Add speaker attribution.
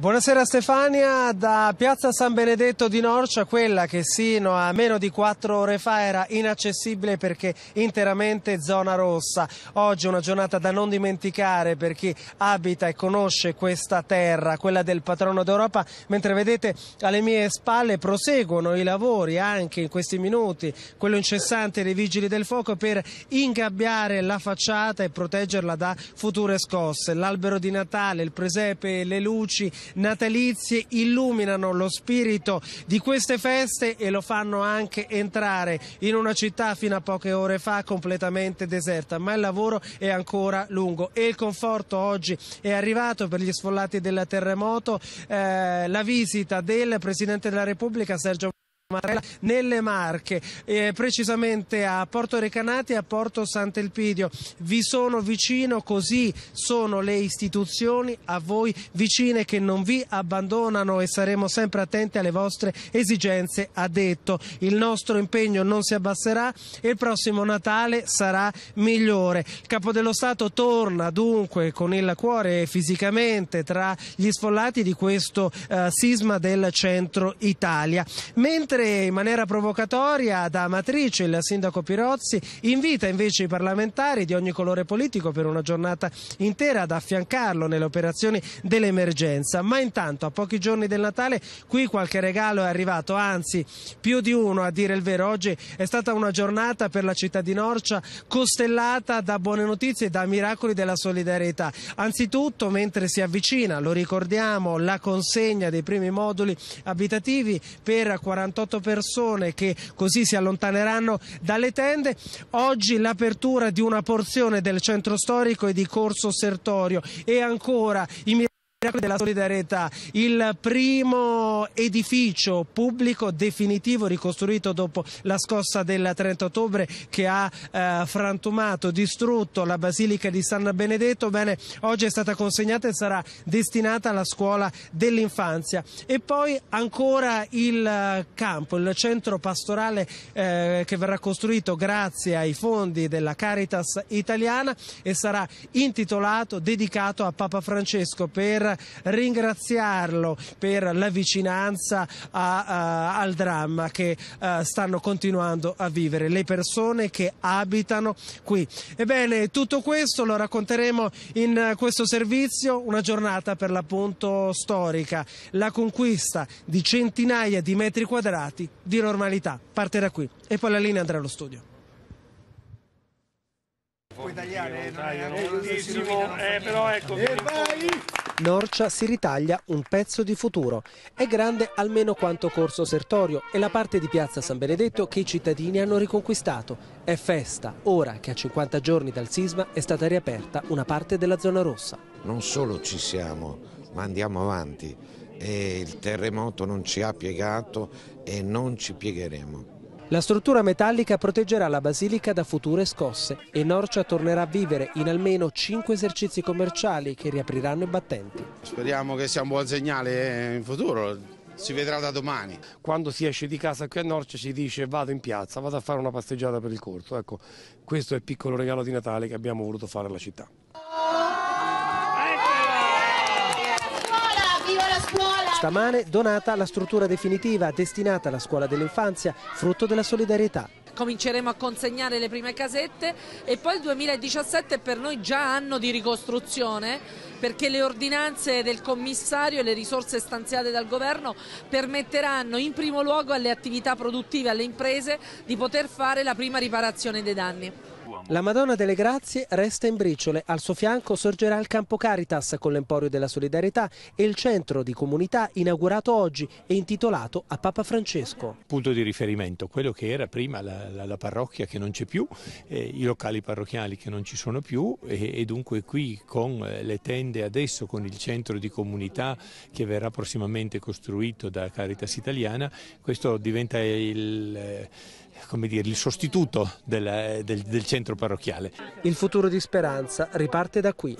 Speaker 1: Buonasera Stefania, da piazza San Benedetto di Norcia, quella che sino a meno di quattro ore fa era inaccessibile perché interamente zona rossa. Oggi è una giornata da non dimenticare per chi abita e conosce questa terra, quella del patrono d'Europa, mentre vedete alle mie spalle proseguono i lavori anche in questi minuti, quello incessante dei vigili del fuoco per ingabbiare la facciata e proteggerla da future scosse. L'albero di Natale, il presepe, le luci natalizie illuminano lo spirito di queste feste e lo fanno anche entrare in una città fino a poche ore fa completamente deserta, ma il lavoro è ancora lungo e il conforto oggi è arrivato per gli sfollati del terremoto, eh, la visita del Presidente della Repubblica Sergio nelle Marche, eh, precisamente a Porto Recanati e a Porto Sant'Elpidio. Vi sono vicino, così sono le istituzioni a voi vicine che non vi abbandonano e saremo sempre attenti alle vostre esigenze, ha detto. Il nostro impegno non si abbasserà e il prossimo Natale sarà migliore. Il Capo dello Stato torna dunque con il cuore fisicamente tra gli sfollati di questo eh, sisma del centro Italia. Mentre mentre in maniera provocatoria da Amatrice il sindaco Pirozzi invita invece i parlamentari di ogni colore politico per una giornata intera ad affiancarlo nelle operazioni dell'emergenza. Ma intanto a pochi giorni del Natale qui qualche regalo è arrivato, anzi più di uno a dire il vero. Oggi è stata una giornata per la città di Norcia costellata da buone notizie e da miracoli della solidarietà. Anzitutto mentre si avvicina, lo ricordiamo, la consegna dei primi moduli abitativi per 48 8 persone che così si allontaneranno dalle tende. Oggi l'apertura di una porzione del centro storico e di Corso Sertorio e ancora i della solidarietà, il primo edificio pubblico definitivo ricostruito dopo la scossa del 30 ottobre che ha eh, frantumato, distrutto la Basilica di San Benedetto, bene, oggi è stata consegnata e sarà destinata alla scuola dell'infanzia. E poi ancora il eh, campo, il centro pastorale eh, che verrà costruito grazie ai fondi della Caritas italiana e sarà intitolato, dedicato a Papa Francesco per ringraziarlo per la vicinanza a, a, eh, al dramma che uh, stanno continuando a vivere le persone che abitano qui. Ebbene, tutto questo lo racconteremo in questo servizio, una giornata per l'appunto storica, la conquista di centinaia di metri quadrati di normalità. Parte da qui e poi la linea andrà allo studio puoi è, è, è, non è, non è, non è, Norcia si ritaglia un pezzo di futuro. È grande almeno quanto Corso Sertorio e la parte di Piazza San Benedetto che i cittadini hanno riconquistato. È festa, ora che a 50 giorni dal sisma è stata riaperta una parte della zona rossa. Non solo ci siamo, ma andiamo avanti. E il terremoto non ci ha piegato e non ci piegheremo. La struttura metallica proteggerà la basilica da future scosse e Norcia tornerà a vivere in almeno 5 esercizi commerciali che riapriranno i battenti. Speriamo che sia un buon segnale eh, in futuro, si vedrà da domani. Quando si esce di casa qui a Norcia si dice vado in piazza, vado a fare una passeggiata per il corso. Ecco, questo è il piccolo regalo di Natale che abbiamo voluto fare alla città. Stamane donata la struttura definitiva destinata alla scuola dell'infanzia, frutto della solidarietà cominceremo a consegnare le prime casette e poi il 2017 è per noi già anno di ricostruzione perché le ordinanze del commissario e le risorse stanziate dal governo permetteranno in primo luogo alle attività produttive, alle imprese di poter fare la prima riparazione dei danni. La Madonna delle Grazie resta in briciole, al suo fianco sorgerà il campo Caritas con l'Emporio della Solidarietà e il centro di comunità inaugurato oggi e intitolato a Papa Francesco. Punto di riferimento, quello che era prima la, la, la parrocchia che non c'è più, eh, i locali parrocchiali che non ci sono più e, e dunque qui con eh, le tende adesso, con il centro di comunità che verrà prossimamente costruito da Caritas Italiana, questo diventa il... Eh, come dire, il sostituto del, del, del centro parrocchiale. Il futuro di Speranza riparte da qui.